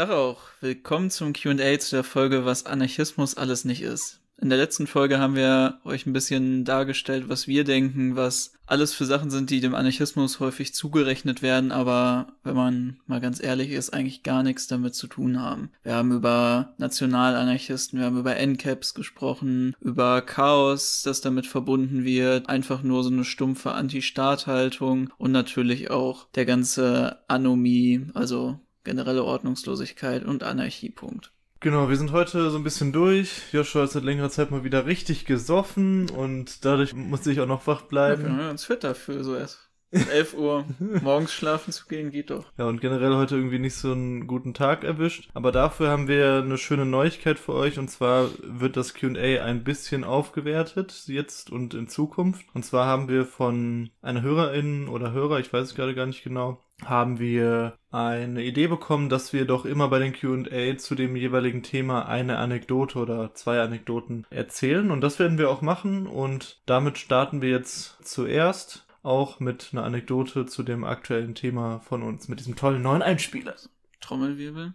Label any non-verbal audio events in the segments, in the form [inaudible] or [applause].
Tag auch. Willkommen zum QA zu der Folge, was Anarchismus alles nicht ist. In der letzten Folge haben wir euch ein bisschen dargestellt, was wir denken, was alles für Sachen sind, die dem Anarchismus häufig zugerechnet werden, aber wenn man mal ganz ehrlich ist, eigentlich gar nichts damit zu tun haben. Wir haben über Nationalanarchisten, wir haben über NCAPs gesprochen, über Chaos, das damit verbunden wird, einfach nur so eine stumpfe Anti-Staat-Haltung und natürlich auch der ganze Anomie, also generelle Ordnungslosigkeit und Anarchiepunkt. Genau, wir sind heute so ein bisschen durch. Joshua ist seit längerer Zeit mal wieder richtig gesoffen und dadurch musste ich auch noch wach bleiben. Ja, wir uns fit dafür, so erst. 11 Uhr [laughs] morgens schlafen zu gehen, geht doch. Ja, und generell heute irgendwie nicht so einen guten Tag erwischt. Aber dafür haben wir eine schöne Neuigkeit für euch. Und zwar wird das QA ein bisschen aufgewertet, jetzt und in Zukunft. Und zwar haben wir von einer Hörerin oder Hörer, ich weiß es gerade gar nicht genau, haben wir eine Idee bekommen, dass wir doch immer bei den QA zu dem jeweiligen Thema eine Anekdote oder zwei Anekdoten erzählen. Und das werden wir auch machen. Und damit starten wir jetzt zuerst auch mit einer Anekdote zu dem aktuellen Thema von uns, mit diesem tollen neuen Einspieler. Trommelwirbel.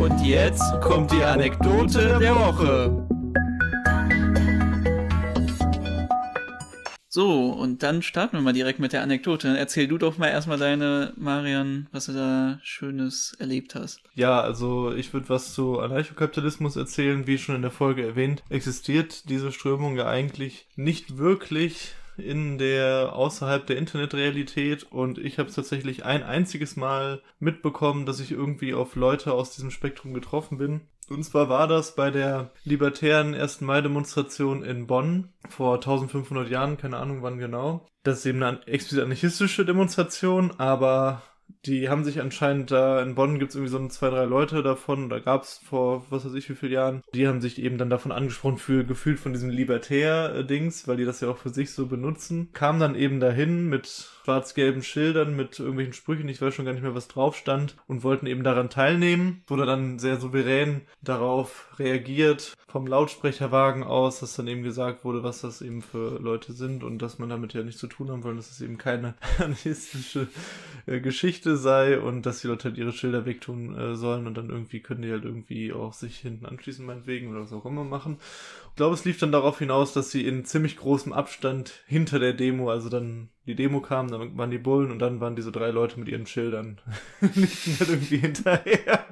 Und jetzt kommt die Anekdote der Woche. So, und dann starten wir mal direkt mit der Anekdote. Erzähl du doch mal erstmal deine, Marian, was du da Schönes erlebt hast. Ja, also ich würde was zu Anarchokapitalismus erzählen. Wie schon in der Folge erwähnt, existiert diese Strömung ja eigentlich nicht wirklich in der außerhalb der Internetrealität und ich habe es tatsächlich ein einziges Mal mitbekommen, dass ich irgendwie auf Leute aus diesem Spektrum getroffen bin. Und zwar war das bei der libertären 1. Mai-Demonstration in Bonn vor 1500 Jahren, keine Ahnung wann genau. Das ist eben eine explizit anarchistische Demonstration, aber die haben sich anscheinend da, in Bonn gibt es irgendwie so zwei, drei Leute davon, da gab es vor was weiß ich wie vielen Jahren, die haben sich eben dann davon angesprochen für, gefühlt von diesem Libertär-Dings, weil die das ja auch für sich so benutzen, kamen dann eben dahin mit schwarz-gelben Schildern, mit irgendwelchen Sprüchen, ich weiß schon gar nicht mehr, was drauf stand, und wollten eben daran teilnehmen, wurde dann sehr souverän darauf reagiert, vom Lautsprecherwagen aus, dass dann eben gesagt wurde, was das eben für Leute sind und dass man damit ja nichts zu tun haben wollen, dass es eben keine [laughs] anarchistische äh, Geschichte sei und dass die Leute halt ihre Schilder wegtun äh, sollen und dann irgendwie können die halt irgendwie auch sich hinten anschließen, meinetwegen, oder was auch immer machen. Ich glaube, es lief dann darauf hinaus, dass sie in ziemlich großem Abstand hinter der Demo, also dann die Demo kam, dann waren die Bullen und dann waren diese drei Leute mit ihren Schildern [laughs] nicht halt irgendwie hinterher.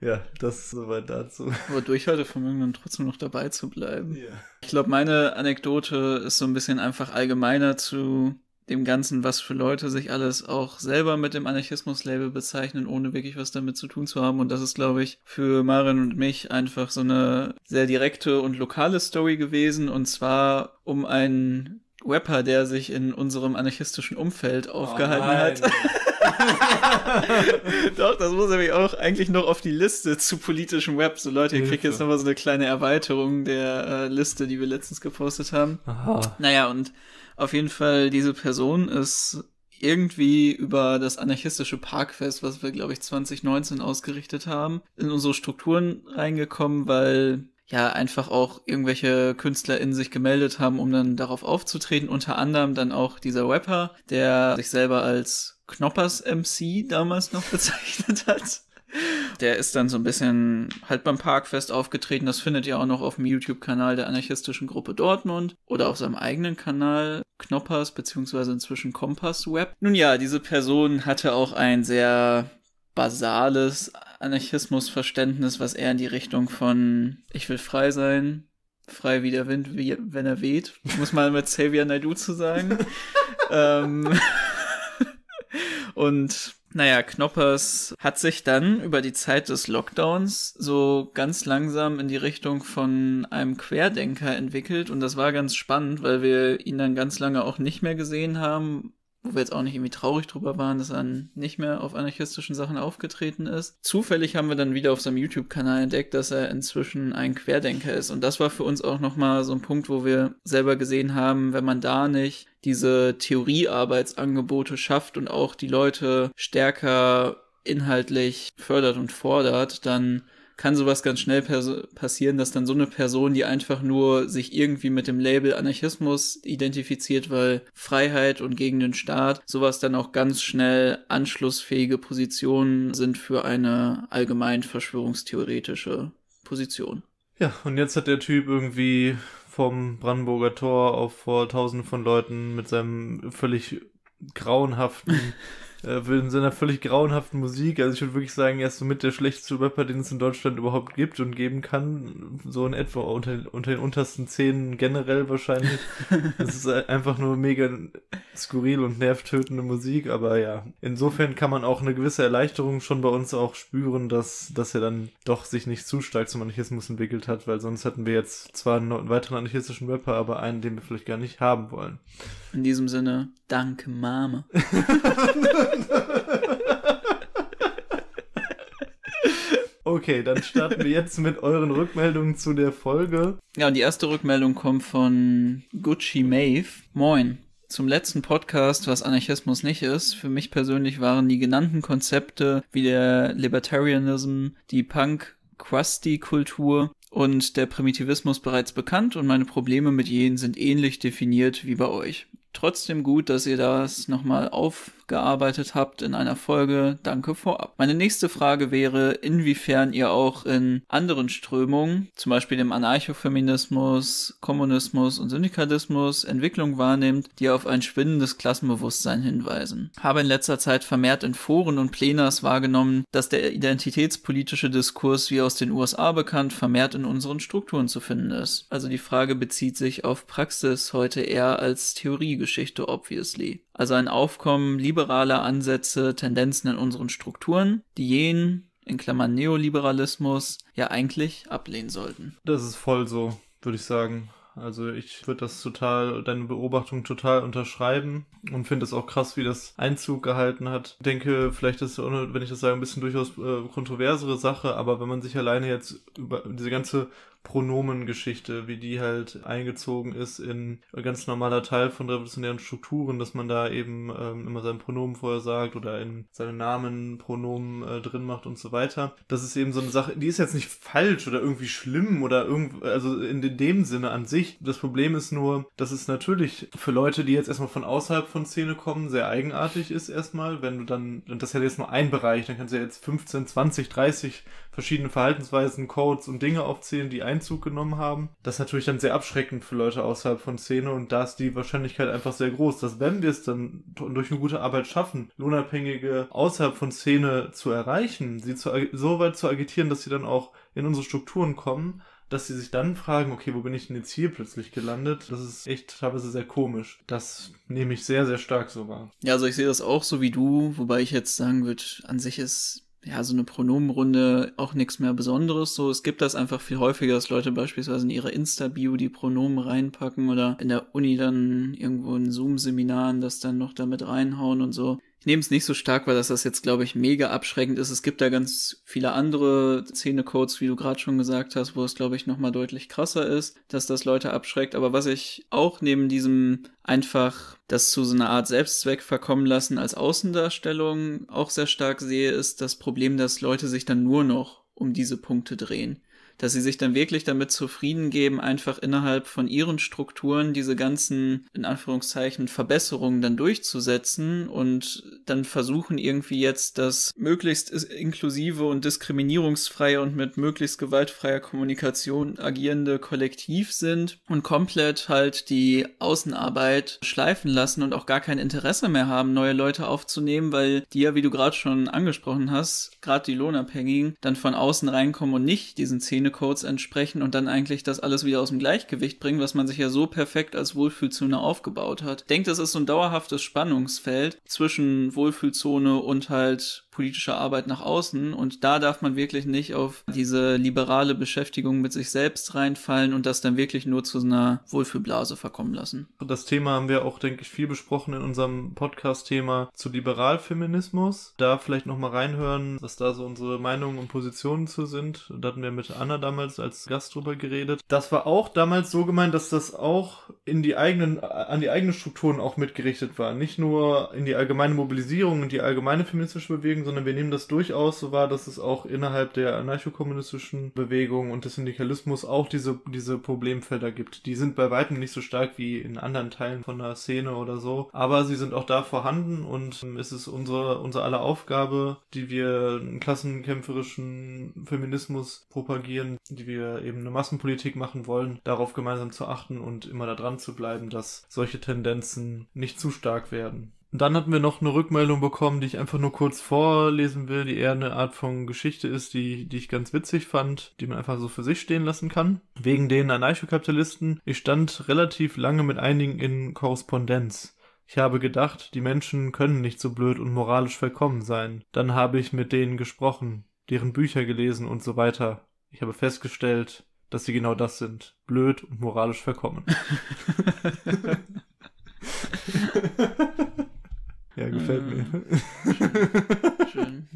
Ja, das soweit dazu. Aber Durchhaltevermögen dann trotzdem noch dabei zu bleiben. Ja. Ich glaube, meine Anekdote ist so ein bisschen einfach allgemeiner zu dem Ganzen, was für Leute sich alles auch selber mit dem Anarchismus-Label bezeichnen, ohne wirklich was damit zu tun zu haben. Und das ist, glaube ich, für Marin und mich einfach so eine sehr direkte und lokale Story gewesen. Und zwar um einen Rapper, der sich in unserem anarchistischen Umfeld aufgehalten oh hat. [laughs] [laughs] Doch, das muss nämlich auch eigentlich noch auf die Liste zu politischem Web. So Leute, ihr kriegt jetzt nochmal so eine kleine Erweiterung der äh, Liste, die wir letztens gepostet haben. Aha. Naja, und auf jeden Fall, diese Person ist irgendwie über das anarchistische Parkfest, was wir, glaube ich, 2019 ausgerichtet haben, in unsere Strukturen reingekommen, weil ja einfach auch irgendwelche KünstlerInnen sich gemeldet haben, um dann darauf aufzutreten. Unter anderem dann auch dieser Rapper, der sich selber als Knoppers MC damals noch [laughs] bezeichnet hat. Der ist dann so ein bisschen halt beim Parkfest aufgetreten. Das findet ihr auch noch auf dem YouTube-Kanal der anarchistischen Gruppe Dortmund oder auf seinem eigenen Kanal Knoppers beziehungsweise inzwischen Kompass Web. Nun ja, diese Person hatte auch ein sehr basales Anarchismusverständnis, was eher in die Richtung von ich will frei sein, frei wie der Wind, wie, wenn er weht, muss mal mit Xavier Naidu zu sagen. [laughs] ähm, und naja, Knoppers hat sich dann über die Zeit des Lockdowns so ganz langsam in die Richtung von einem Querdenker entwickelt. Und das war ganz spannend, weil wir ihn dann ganz lange auch nicht mehr gesehen haben, wo wir jetzt auch nicht irgendwie traurig drüber waren, dass er nicht mehr auf anarchistischen Sachen aufgetreten ist. Zufällig haben wir dann wieder auf seinem YouTube-Kanal entdeckt, dass er inzwischen ein Querdenker ist. Und das war für uns auch nochmal so ein Punkt, wo wir selber gesehen haben, wenn man da nicht diese Theoriearbeitsangebote schafft und auch die Leute stärker inhaltlich fördert und fordert, dann kann sowas ganz schnell passieren, dass dann so eine Person, die einfach nur sich irgendwie mit dem Label Anarchismus identifiziert, weil Freiheit und gegen den Staat, sowas dann auch ganz schnell anschlussfähige Positionen sind für eine allgemein verschwörungstheoretische Position. Ja, und jetzt hat der Typ irgendwie vom Brandenburger Tor auf vor tausenden von Leuten mit seinem völlig grauenhaften [laughs] Äh, in seiner völlig grauenhaften Musik. Also ich würde wirklich sagen, er ist somit der schlechteste Rapper, den es in Deutschland überhaupt gibt und geben kann. So in etwa unter, unter den untersten Szenen generell wahrscheinlich. Es [laughs] ist einfach nur mega skurril und nervtötende Musik, aber ja. Insofern kann man auch eine gewisse Erleichterung schon bei uns auch spüren, dass, dass er dann doch sich nicht zu stark zum Anarchismus entwickelt hat, weil sonst hätten wir jetzt zwar einen weiteren anarchistischen Rapper, aber einen, den wir vielleicht gar nicht haben wollen. In diesem Sinne, danke Mama. [laughs] okay, dann starten wir jetzt mit euren Rückmeldungen zu der Folge. Ja, und die erste Rückmeldung kommt von Gucci Maeve. Moin. Zum letzten Podcast, was Anarchismus nicht ist, für mich persönlich waren die genannten Konzepte wie der Libertarianism, die Punk, Krusty-Kultur und der Primitivismus bereits bekannt und meine Probleme mit jenen sind ähnlich definiert wie bei euch. Trotzdem gut, dass ihr das nochmal aufgearbeitet habt in einer Folge. Danke vorab. Meine nächste Frage wäre, inwiefern ihr auch in anderen Strömungen, zum Beispiel dem Anarchofeminismus, Kommunismus und Syndikalismus, Entwicklung wahrnehmt, die auf ein schwindendes Klassenbewusstsein hinweisen. Habe in letzter Zeit vermehrt in Foren und Plenars wahrgenommen, dass der identitätspolitische Diskurs, wie aus den USA bekannt, vermehrt in unseren Strukturen zu finden ist. Also die Frage bezieht sich auf Praxis heute eher als Theorie Geschichte, obviously. Also ein Aufkommen liberaler Ansätze, Tendenzen in unseren Strukturen, die jenen, in Klammern Neoliberalismus, ja eigentlich ablehnen sollten. Das ist voll so, würde ich sagen. Also ich würde das total, deine Beobachtung total unterschreiben und finde es auch krass, wie das Einzug gehalten hat. Ich denke, vielleicht ist, wenn ich das sage, ein bisschen durchaus äh, kontroversere Sache, aber wenn man sich alleine jetzt über diese ganze Pronomengeschichte, wie die halt eingezogen ist in ganz normaler Teil von revolutionären Strukturen, dass man da eben ähm, immer seinen Pronomen vorher sagt oder in seinen Namen Pronomen äh, drin macht und so weiter. Das ist eben so eine Sache, die ist jetzt nicht falsch oder irgendwie schlimm oder irgendwie, also in dem Sinne an sich. Das Problem ist nur, dass es natürlich für Leute, die jetzt erstmal von außerhalb von Szene kommen, sehr eigenartig ist erstmal, wenn du dann, und das ist ja jetzt nur ein Bereich, dann kannst du ja jetzt 15, 20, 30 verschiedene Verhaltensweisen, Codes und Dinge aufzählen, die ein Einzug genommen haben. Das ist natürlich dann sehr abschreckend für Leute außerhalb von Szene und da ist die Wahrscheinlichkeit einfach sehr groß, dass wenn wir es dann durch eine gute Arbeit schaffen, Lohnabhängige außerhalb von Szene zu erreichen, sie zu, so weit zu agitieren, dass sie dann auch in unsere Strukturen kommen, dass sie sich dann fragen, okay, wo bin ich denn jetzt hier plötzlich gelandet? Das ist echt teilweise sehr komisch. Das nehme ich sehr, sehr stark so wahr. Ja, also ich sehe das auch so wie du, wobei ich jetzt sagen würde, an sich ist ja, so eine Pronomenrunde auch nichts mehr Besonderes. So, es gibt das einfach viel häufiger, dass Leute beispielsweise in ihre Insta-Bio die Pronomen reinpacken oder in der Uni dann irgendwo in Zoom-Seminaren das dann noch damit reinhauen und so ich nehme es nicht so stark, weil das, das jetzt, glaube ich, mega abschreckend ist. Es gibt da ganz viele andere Szenecodes, wie du gerade schon gesagt hast, wo es, glaube ich, nochmal deutlich krasser ist, dass das Leute abschreckt. Aber was ich auch neben diesem einfach das zu so einer Art Selbstzweck verkommen lassen als Außendarstellung auch sehr stark sehe, ist das Problem, dass Leute sich dann nur noch um diese Punkte drehen dass sie sich dann wirklich damit zufrieden geben, einfach innerhalb von ihren Strukturen diese ganzen, in Anführungszeichen, Verbesserungen dann durchzusetzen und dann versuchen, irgendwie jetzt das möglichst inklusive und diskriminierungsfreie und mit möglichst gewaltfreier Kommunikation agierende Kollektiv sind und komplett halt die Außenarbeit schleifen lassen und auch gar kein Interesse mehr haben, neue Leute aufzunehmen, weil die ja, wie du gerade schon angesprochen hast, gerade die Lohnabhängigen, dann von außen reinkommen und nicht diesen Szenecodes entsprechen und dann eigentlich das alles wieder aus dem Gleichgewicht bringen, was man sich ja so perfekt als Wohlfühlzone aufgebaut hat. Ich denke, das ist so ein dauerhaftes Spannungsfeld zwischen Wohlfühlzone und halt politische Arbeit nach außen. Und da darf man wirklich nicht auf diese liberale Beschäftigung mit sich selbst reinfallen und das dann wirklich nur zu einer Wohlfühlblase verkommen lassen. Das Thema haben wir auch, denke ich, viel besprochen in unserem Podcast-Thema zu Liberalfeminismus. Da vielleicht nochmal reinhören, was da so unsere Meinungen und Positionen zu sind. Da hatten wir mit Anna damals als Gast drüber geredet. Das war auch damals so gemeint, dass das auch in die eigenen, an die eigenen Strukturen auch mitgerichtet war. Nicht nur in die allgemeine Mobilisierung Mobilisierung und die allgemeine feministische Bewegung, sondern wir nehmen das durchaus so wahr, dass es auch innerhalb der anarchokommunistischen Bewegung und des Syndikalismus auch diese, diese Problemfelder gibt. Die sind bei weitem nicht so stark wie in anderen Teilen von der Szene oder so, aber sie sind auch da vorhanden und ähm, es ist unsere, unsere aller Aufgabe, die wir einen klassenkämpferischen Feminismus propagieren, die wir eben eine Massenpolitik machen wollen, darauf gemeinsam zu achten und immer da dran zu bleiben, dass solche Tendenzen nicht zu stark werden. Und dann hatten wir noch eine Rückmeldung bekommen, die ich einfach nur kurz vorlesen will, die eher eine Art von Geschichte ist, die, die ich ganz witzig fand, die man einfach so für sich stehen lassen kann. Wegen den Anarchokapitalisten. Ich stand relativ lange mit einigen in Korrespondenz. Ich habe gedacht, die Menschen können nicht so blöd und moralisch verkommen sein. Dann habe ich mit denen gesprochen, deren Bücher gelesen und so weiter. Ich habe festgestellt, dass sie genau das sind. Blöd und moralisch verkommen. [laughs] [laughs] Ja, gefällt äh, mir. Mhm. Schön. [laughs] schön.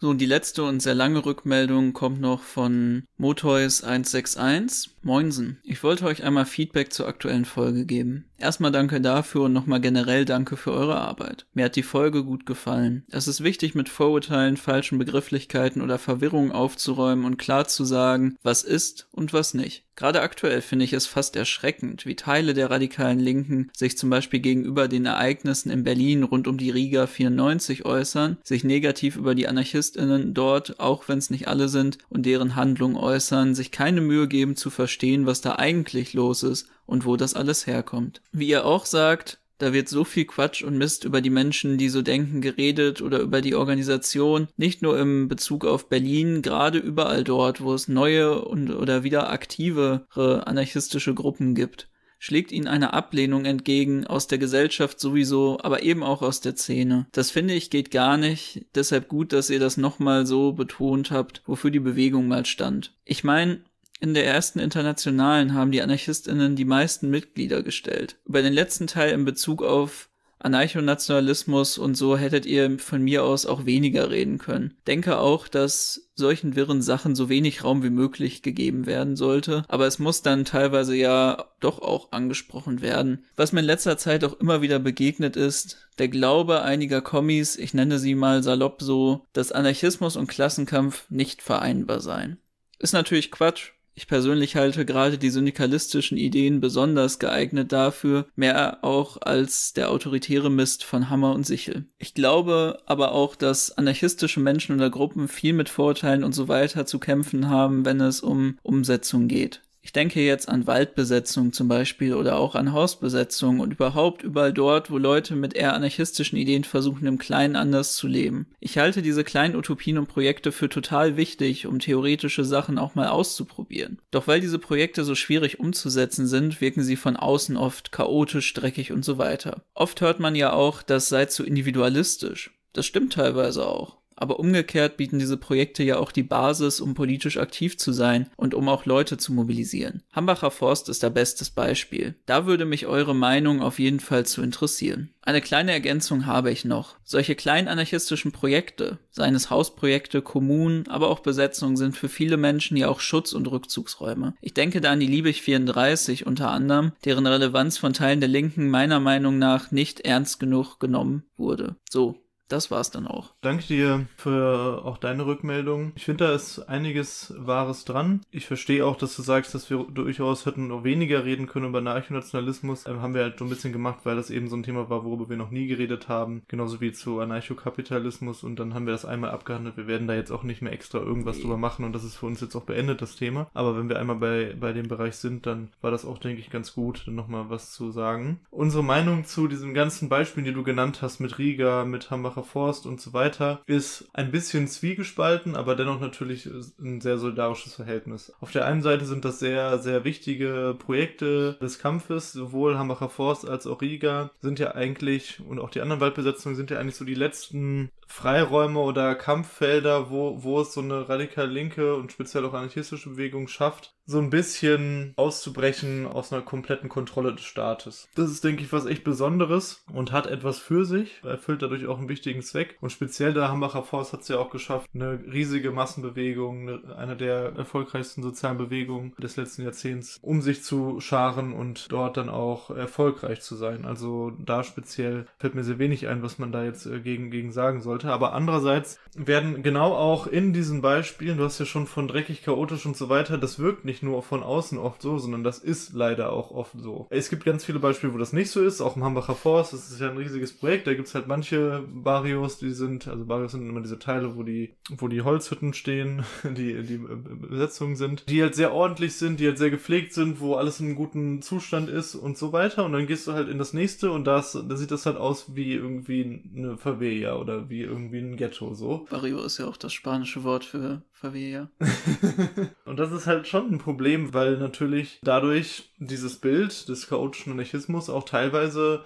So, und die letzte und sehr lange Rückmeldung kommt noch von Motoys 161. Moinsen, ich wollte euch einmal Feedback zur aktuellen Folge geben. Erstmal danke dafür und nochmal generell danke für eure Arbeit. Mir hat die Folge gut gefallen. Es ist wichtig, mit Vorurteilen, falschen Begrifflichkeiten oder Verwirrungen aufzuräumen und klar zu sagen, was ist und was nicht. Gerade aktuell finde ich es fast erschreckend, wie Teile der radikalen Linken sich zum Beispiel gegenüber den Ereignissen in Berlin rund um die Riga 94 äußern, sich negativ über die AnarchistInnen dort, auch wenn es nicht alle sind, und deren Handlungen äußern, sich keine Mühe geben zu verstehen, verstehen, was da eigentlich los ist und wo das alles herkommt. Wie ihr auch sagt, da wird so viel Quatsch und Mist über die Menschen, die so denken, geredet oder über die Organisation, nicht nur im Bezug auf Berlin, gerade überall dort, wo es neue und oder wieder aktivere anarchistische Gruppen gibt schlägt ihnen eine Ablehnung entgegen, aus der Gesellschaft sowieso, aber eben auch aus der Szene. Das finde ich geht gar nicht, deshalb gut, dass ihr das nochmal so betont habt, wofür die Bewegung mal stand. Ich meine, in der ersten Internationalen haben die AnarchistInnen die meisten Mitglieder gestellt. Über den letzten Teil in Bezug auf Anarchonationalismus und so hättet ihr von mir aus auch weniger reden können. Denke auch, dass solchen wirren Sachen so wenig Raum wie möglich gegeben werden sollte, aber es muss dann teilweise ja doch auch angesprochen werden. Was mir in letzter Zeit auch immer wieder begegnet ist, der Glaube einiger Kommis, ich nenne sie mal salopp so, dass Anarchismus und Klassenkampf nicht vereinbar seien. Ist natürlich Quatsch, ich persönlich halte gerade die syndikalistischen Ideen besonders geeignet dafür, mehr auch als der autoritäre Mist von Hammer und Sichel. Ich glaube aber auch, dass anarchistische Menschen oder Gruppen viel mit Vorurteilen und so weiter zu kämpfen haben, wenn es um Umsetzung geht. Ich denke jetzt an Waldbesetzung zum Beispiel oder auch an Hausbesetzung und überhaupt überall dort, wo Leute mit eher anarchistischen Ideen versuchen, im Kleinen anders zu leben. Ich halte diese kleinen Utopien und Projekte für total wichtig, um theoretische Sachen auch mal auszuprobieren. Doch weil diese Projekte so schwierig umzusetzen sind, wirken sie von außen oft chaotisch, dreckig und so weiter. Oft hört man ja auch, das sei zu individualistisch. Das stimmt teilweise auch. Aber umgekehrt bieten diese Projekte ja auch die Basis, um politisch aktiv zu sein und um auch Leute zu mobilisieren. Hambacher Forst ist da bestes Beispiel. Da würde mich eure Meinung auf jeden Fall zu interessieren. Eine kleine Ergänzung habe ich noch. Solche kleinen anarchistischen Projekte, seien es Hausprojekte, Kommunen, aber auch Besetzungen, sind für viele Menschen ja auch Schutz- und Rückzugsräume. Ich denke da an die Liebig 34 unter anderem, deren Relevanz von Teilen der Linken meiner Meinung nach nicht ernst genug genommen wurde. So, das war's dann auch. Danke dir für auch deine Rückmeldung. Ich finde, da ist einiges Wahres dran. Ich verstehe auch, dass du sagst, dass wir durchaus hätten noch weniger reden können über Anarchonationalismus. Ähm, haben wir halt so ein bisschen gemacht, weil das eben so ein Thema war, worüber wir noch nie geredet haben. Genauso wie zu Anarchokapitalismus. Und dann haben wir das einmal abgehandelt. Wir werden da jetzt auch nicht mehr extra irgendwas nee. drüber machen. Und das ist für uns jetzt auch beendet, das Thema. Aber wenn wir einmal bei, bei dem Bereich sind, dann war das auch, denke ich, ganz gut, dann nochmal was zu sagen. Unsere Meinung zu diesen ganzen Beispielen, die du genannt hast, mit Riga, mit Hambach Eisenbacher Forst und so weiter, ist ein bisschen zwiegespalten, aber dennoch natürlich äh, ein sehr solidarisches Verhältnis. Auf der einen Seite sind das sehr, sehr wichtige Projekte des Kampfes, sowohl Hambacher Forst als auch Riga sind ja eigentlich und auch die anderen Waldbesetzungen sind ja eigentlich so die letzten Freiräume oder Kampffelder, wo, wo es so eine radikal linke und speziell auch anarchistische Bewegung schafft, so ein bisschen auszubrechen aus einer kompletten Kontrolle des Staates. Das ist, denke ich, was echt Besonderes und hat etwas für sich, erfüllt dadurch auch einen wichtigen Zweck. Und speziell der Hambacher Forst hat es ja auch geschafft, eine riesige Massenbewegung, eine, der erfolgreichsten sozialen Bewegungen des letzten Jahrzehnts, um sich zu scharen und dort dann auch erfolgreich zu sein. Also da speziell fällt mir sehr wenig ein, was man da jetzt äh, gegen, gegen sagen sollte. Aber andererseits werden genau auch in diesen Beispielen, du hast ja schon von dreckig, chaotisch und so weiter, das wirkt nicht nicht nur von außen oft so, sondern das ist leider auch oft so. Es gibt ganz viele Beispiele, wo das nicht so ist, auch im Hambacher Forst, das ist ja ein riesiges Projekt, da gibt es halt manche Barrios, die sind, also Barrios sind immer diese Teile, wo die, wo die Holzhütten stehen, [laughs] die, die Besetzungen sind, die halt sehr ordentlich sind, die halt sehr gepflegt sind, wo alles in einem guten Zustand ist und so weiter und dann gehst du halt in das nächste und da sieht das halt aus wie irgendwie eine Favela oder wie irgendwie ein Ghetto so. Barrio ist ja auch das spanische Wort für Favela. [laughs] und das ist halt schon ein Problem, weil natürlich dadurch dieses Bild des chaotischen Anarchismus auch teilweise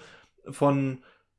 von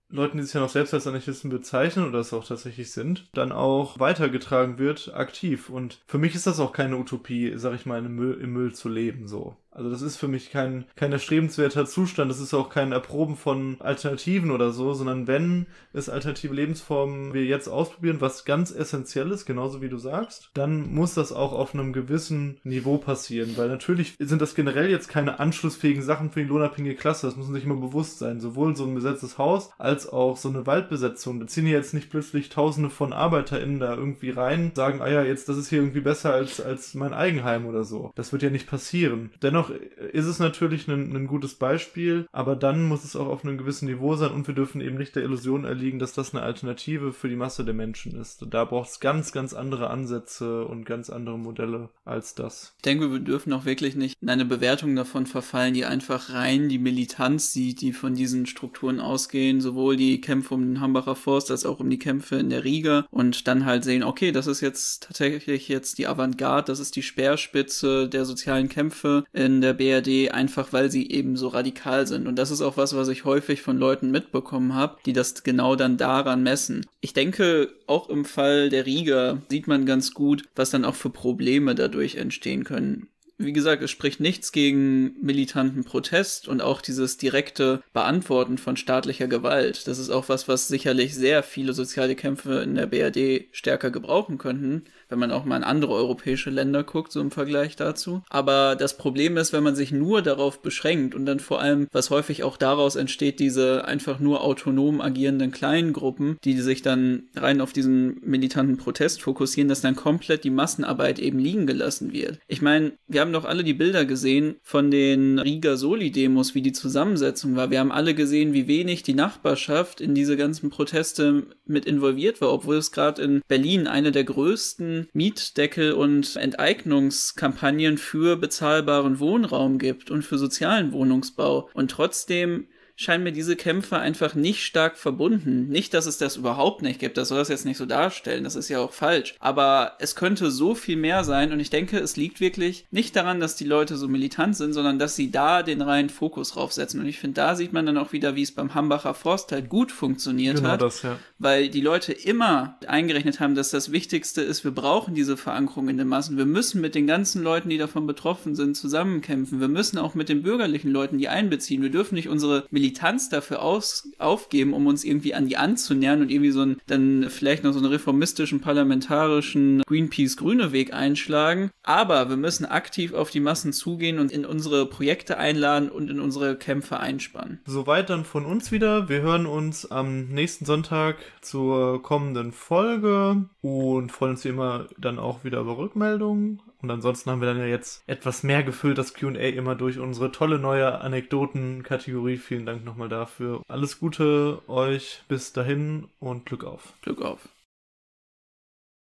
Leuten, die sich ja noch selbst als Anarchisten bezeichnen oder es auch tatsächlich sind, dann auch weitergetragen wird, aktiv. Und für mich ist das auch keine Utopie, sag ich mal, im Müll, im Müll zu leben, so. Also das ist für mich kein, kein erstrebenswerter Zustand, das ist auch kein Erproben von Alternativen oder so, sondern wenn es alternative Lebensformen wir jetzt ausprobieren, was ganz essentiell ist, genauso wie du sagst, dann muss das auch auf einem gewissen Niveau passieren, weil natürlich sind das generell jetzt keine anschlussfähigen Sachen für die lohnabhängige Klasse, das muss man sich immer bewusst sein, sowohl so ein besetztes Haus als auch so eine Waldbesetzung. Da ziehen jetzt nicht plötzlich tausende von ArbeiterInnen da irgendwie rein, sagen, ah ja, jetzt das ist hier irgendwie besser als, als mein Eigenheim oder so. Das wird ja nicht passieren. Dennoch Dennoch ist es natürlich ein, ein gutes Beispiel, aber dann muss es auch auf einem gewissen Niveau sein und wir dürfen eben nicht der Illusion erliegen, dass das eine Alternative für die Masse der Menschen ist. Da braucht es ganz, ganz andere Ansätze und ganz andere Modelle als das. Ich denke, wir dürfen auch wirklich nicht in eine Bewertung davon verfallen, die einfach rein die Militanz sieht, die von diesen Strukturen ausgehen, sowohl die Kämpfe um den Hambacher Forst als auch um die Kämpfe in der Riga und dann halt sehen, okay, das ist jetzt tatsächlich jetzt die Avantgarde, das ist die Speerspitze der sozialen Kämpfe in in der BRD, einfach weil sie eben so radikal sind. Und das ist auch was, was ich häufig von Leuten mitbekommen habe, die das genau dann daran messen. Ich denke, auch im Fall der Riga sieht man ganz gut, was dann auch für Probleme dadurch entstehen können wie gesagt, es spricht nichts gegen militanten Protest und auch dieses direkte Beantworten von staatlicher Gewalt. Das ist auch was, was sicherlich sehr viele soziale Kämpfe in der BRD stärker gebrauchen könnten, wenn man auch mal in andere europäische Länder guckt, so im Vergleich dazu. Aber das Problem ist, wenn man sich nur darauf beschränkt und dann vor allem, was häufig auch daraus entsteht, diese einfach nur autonom agierenden kleinen Gruppen, die sich dann rein auf diesen militanten Protest fokussieren, dass dann komplett die Massenarbeit eben liegen gelassen wird. Ich meine, wir haben haben doch alle die Bilder gesehen von den Riga Soli-Demos, wie die Zusammensetzung war. Wir haben alle gesehen, wie wenig die Nachbarschaft in diese ganzen Proteste mit involviert war, obwohl es gerade in Berlin eine der größten Mietdeckel- und Enteignungskampagnen für bezahlbaren Wohnraum gibt und für sozialen Wohnungsbau. Und trotzdem scheinen mir diese Kämpfe einfach nicht stark verbunden. Nicht, dass es das überhaupt nicht gibt, das soll das jetzt nicht so darstellen, das ist ja auch falsch. Aber es könnte so viel mehr sein und ich denke, es liegt wirklich nicht daran, dass die Leute so militant sind, sondern dass sie da den reinen Fokus draufsetzen. Und ich finde, da sieht man dann auch wieder, wie es beim Hambacher Forst halt gut funktioniert genau hat. Das, ja. Weil die Leute immer eingerechnet haben, dass das Wichtigste ist, wir brauchen diese Verankerung in den Massen. Wir müssen mit den ganzen Leuten, die davon betroffen sind, zusammenkämpfen. Wir müssen auch mit den bürgerlichen Leuten die einbeziehen. Wir dürfen nicht unsere Militär Militanz dafür aus, aufgeben, um uns irgendwie an die anzunähern und irgendwie so einen, dann vielleicht noch so einen reformistischen, parlamentarischen Greenpeace-Grüne Weg einschlagen. Aber wir müssen aktiv auf die Massen zugehen und in unsere Projekte einladen und in unsere Kämpfe einspannen. Soweit dann von uns wieder. Wir hören uns am nächsten Sonntag zur kommenden Folge und freuen uns wie immer dann auch wieder über Rückmeldungen und ansonsten haben wir dann ja jetzt etwas mehr gefüllt das QA immer durch unsere tolle neue Anekdoten-Kategorie. Vielen Dank nochmal dafür. Alles Gute euch bis dahin und Glück auf. Glück auf.